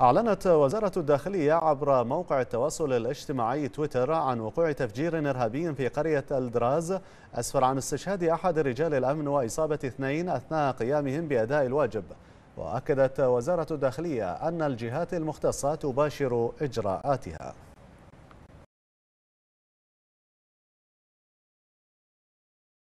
أعلنت وزارة الداخلية عبر موقع التواصل الاجتماعي تويتر عن وقوع تفجير إرهابي في قرية الدراز أسفر عن استشهاد أحد رجال الأمن وإصابة اثنين أثناء قيامهم بأداء الواجب وأكدت وزارة الداخلية أن الجهات المختصة تباشر إجراءاتها